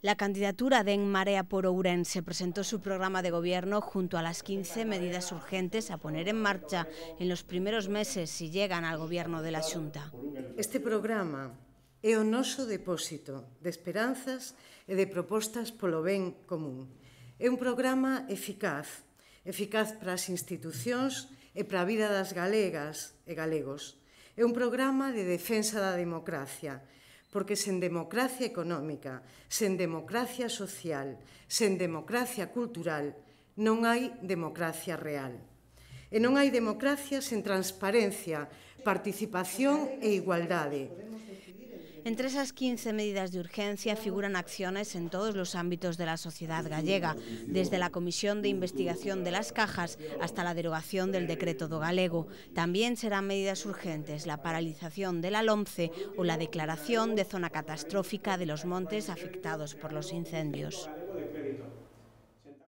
La candidatura de En Marea por Ourense presentó su programa de gobierno junto a las 15 medidas urgentes a poner en marcha en los primeros meses si llegan al gobierno de la Xunta. Este programa é o noso depósito de esperanzas e de propostas polo ben común. É un programa eficaz, eficaz para as institucións e para a vida das galegas e galegos. É un programa de defensa da democracia, Porque sen democracia económica, sen democracia social, sen democracia cultural, non hai democracia real. E non hai democracia sen transparencia, participación e igualdade. Entre esas 15 medidas de urgencia ah. figuran acciones en todos los ámbitos de la sociedad gallega, desde la Comisión de Investigación de las Cajas hasta la derogación del decreto do galego. También serán medidas urgentes la paralización de la o la declaración de zona catastrófica de los montes afectados por los incendios.